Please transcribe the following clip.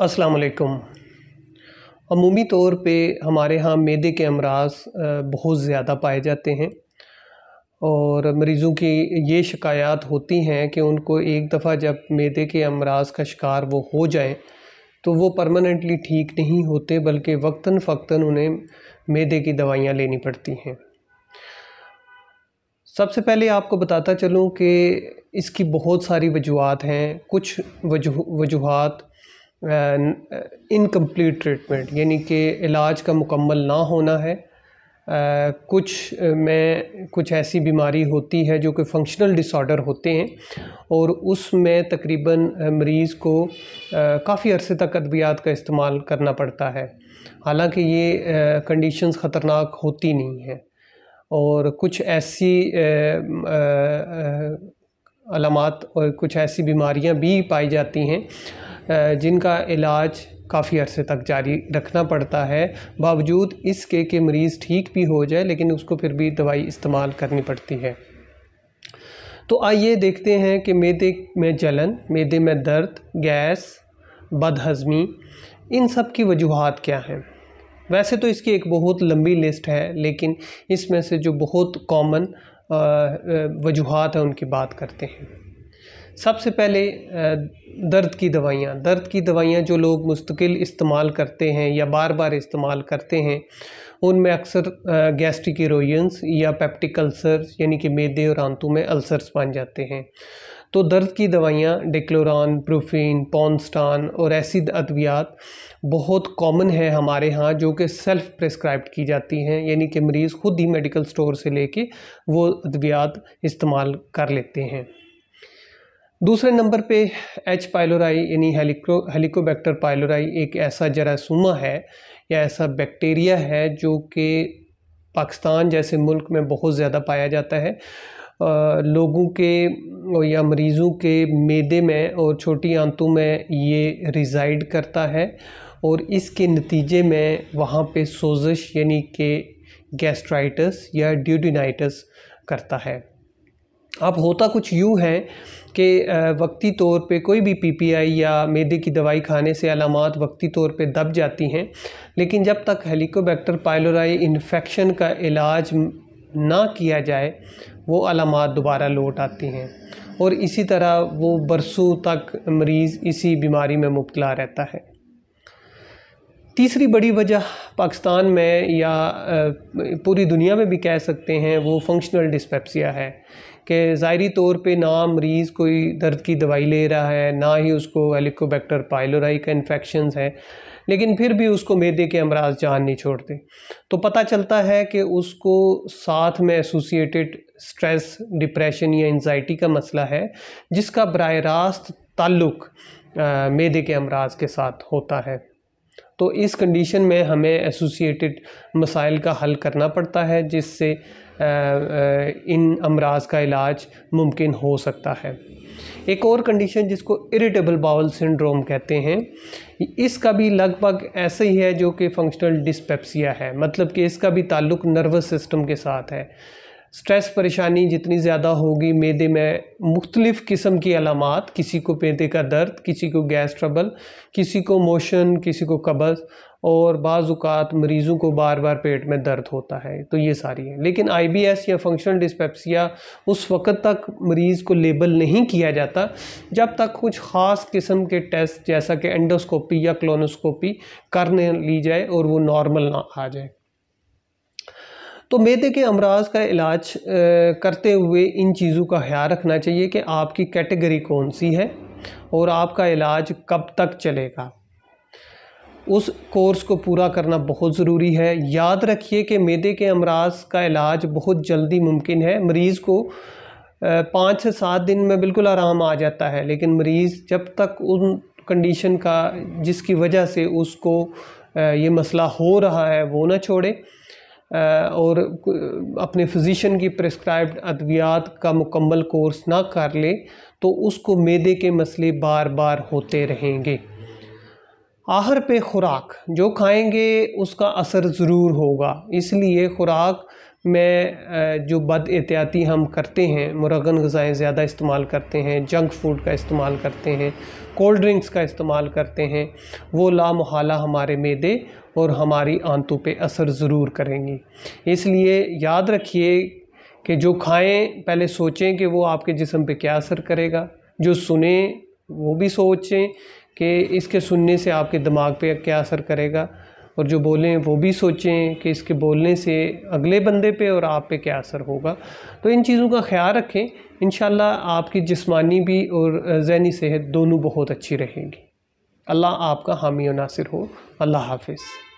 अस्सलाम वालेकुम अमूमी तौर पे हमारे यहाँ मैदे के अमराज बहुत ज़्यादा पाए जाते हैं और मरीज़ों की ये शिकायत होती हैं कि उनको एक दफ़ा जब मैदे के अमराज का शिकार वो हो जाए तो वो परमानेंटली ठीक नहीं होते बल्कि वक्ता फ़क्ता उन्हें मैदे की दवाइयाँ लेनी पड़ती हैं सबसे पहले आपको बताता चलूँ कि इसकी बहुत सारी वजूहत हैं कुछ वजूहत इनकम्प्लीट ट्रीटमेंट uh, यानी कि इलाज का मुकम्मल ना होना है आ, uh, कुछ uh, में कुछ ऐसी बीमारी होती है जो कि फंक्शनल डिसऑर्डर होते हैं और उसमें तकरीबन मरीज़ को काफ़ी अरसे तक अद्वियात का इस्तेमाल करना पड़ता है हालांकि ये कंडीशंस ख़तरनाक होती नहीं हैं और कुछ ऐसी अलामत और कुछ ऐसी बीमारियां भी पाई जाती हैं जिनका इलाज काफ़ी अरसे तक जारी रखना पड़ता है बावजूद इसके कि मरीज़ ठीक भी हो जाए लेकिन उसको फिर भी दवाई इस्तेमाल करनी पड़ती है तो आइए देखते हैं कि मेदे में जलन मेदे में दर्द गैस बदहज़मी इन सब की वजूहत क्या हैं वैसे तो इसकी एक बहुत लंबी लिस्ट है लेकिन इसमें से जो बहुत कॉमन वजूहत हैं उनकी बात करते हैं सबसे पहले दर्द की दवाइयाँ दर्द की दवाइयाँ जो लोग मुस्तकिल इस्तेमाल करते हैं या बार बार इस्तेमाल करते हैं उनमें अक्सर गैस्ट्रिक इरोजन्स या पेप्टिक अल्सर यानी कि मेदे और आंतू में अल्सर्स बन जाते हैं तो दर्द की दवाइयाँ डिक्लोरान प्रोफीन पॉन्स्टान और एसिड अद्वियात बहुत कॉमन है हमारे यहाँ जो कि सेल्फ प्रिस्क्राइब की जाती हैं यानी कि मरीज़ ख़ुद ही मेडिकल स्टोर से लेके वो अद्वियात इस्तेमाल कर लेते हैं दूसरे नंबर पे एच पाइलोराई यानी हेलिक्रो हेलिकोबैक्टर पाइलोराई एक ऐसा जरासूमा है या ऐसा बैक्टीरिया है जो कि पाकिस्तान जैसे मुल्क में बहुत ज़्यादा पाया जाता है आ, लोगों के या मरीज़ों के मेदे में और छोटी आंतों में ये रिज़ाइड करता है और इसके नतीजे में वहाँ पे सोजिश यानी कि गैस्ट्राइटस या ड्यूडिनाइटस करता है अब होता कुछ यूँ है कि वक्ती तौर पे कोई भी पीपीआई या मैदे की दवाई खाने से अलामत वक्ती तौर पे दब जाती हैं लेकिन जब तक हेलिकोबैक्टर पाइलोराई इन्फेक्शन का इलाज ना किया जाए वो अलामत दोबारा लौट आती हैं और इसी तरह वो बरसों तक मरीज़ इसी बीमारी में मुबतला रहता है तीसरी बड़ी वजह पाकिस्तान में या पूरी दुनिया में भी कह सकते हैं वो फंक्शनल डिस्पेप्सिया है कि ज़ाहरी तौर पे ना मरीज़ कोई दर्द की दवाई ले रहा है ना ही उसको एलिकोबैक्टर पाइलोराई का इन्फेक्शन है लेकिन फिर भी उसको मेदे के अमराज जान नहीं छोड़ते तो पता चलता है कि उसको साथ में एसोसिएटेड स्ट्रेस डिप्रेशन या एनजाइटी का मसला है जिसका बर रास्त ताल्लुक़ मैदे के अमराज के साथ होता है तो इस कंडीशन में हमें एसोसिएटेड मसाइल का हल करना पड़ता है जिससे इन अमराज का इलाज मुमकिन हो सकता है एक और कंडीशन जिसको इरिटेबल बाउल सिंड्रोम कहते हैं इसका भी लगभग ऐसे ही है जो कि फंक्शनल डिस्पेप्सिया है मतलब कि इसका भी ताल्लुक नर्वस सिस्टम के साथ है स्ट्रेस परेशानी जितनी ज़्यादा होगी मेदे में मुख्तलिफ़ किस्म की अलामत किसी को पेदे का दर्द किसी को गैस ट्रबल किसी को मोशन किसी को कब्ज़ और बाज़ात मरीज़ों को बार बार पेट में दर्द होता है तो ये सारी है लेकिन आईबीएस या फंक्शनल डिस्पेप्सिया उस वक़्त तक मरीज़ को लेबल नहीं किया जाता जब तक कुछ ख़ास किस्म के टेस्ट जैसा कि एंडोस्कोपी या क्लोनोस्कोपी कर ली जाए और वो नॉर्मल ना आ जाए तो मेदे के अमराज का इलाज करते हुए इन चीज़ों का ख्याल रखना चाहिए कि आपकी कैटेगरी कौन सी है और आपका इलाज कब तक चलेगा उस कोर्स को पूरा करना बहुत ज़रूरी है याद रखिए कि मेदे के अमराज का इलाज बहुत जल्दी मुमकिन है मरीज़ को पाँच से सात दिन में बिल्कुल आराम आ जाता है लेकिन मरीज़ जब तक उन कंडीशन का जिसकी वजह से उसको ये मसला हो रहा है वो ना छोड़े और अपने फिज़िशन की प्रिस्क्राइब अद्वियात का मुकम्मल कोर्स ना कर ले तो उसको मैदे के मसले बार बार होते रहेंगे आहर पे खुराक जो खाएंगे उसका असर ज़रूर होगा इसलिए खुराक में जो बद एहतियाती हम करते हैं मुरगन गज़ाएँ ज़्यादा इस्तेमाल करते हैं जंक फूड का इस्तेमाल करते हैं कोल्ड ड्रिंक्स का इस्तेमाल करते हैं वो लामोहला हमारे मैदे और हमारी आंतों पे असर ज़रूर करेंगी इसलिए याद रखिए कि जो खाएं पहले सोचें कि वो आपके जिसम पे क्या असर करेगा जो सुने वो भी सोचें कि इसके सुनने से आपके दिमाग पे क्या असर करेगा और जो बोलें वो भी सोचें कि इसके बोलने से अगले बंदे पे और आप पे क्या असर होगा तो इन चीज़ों का ख्याल रखें इन आपकी जिस्मानी भी और जहनी सेहत दोनों बहुत अच्छी रहेगी अल्लाह आपका हामी नासिर हो अल्लाह हाफिज़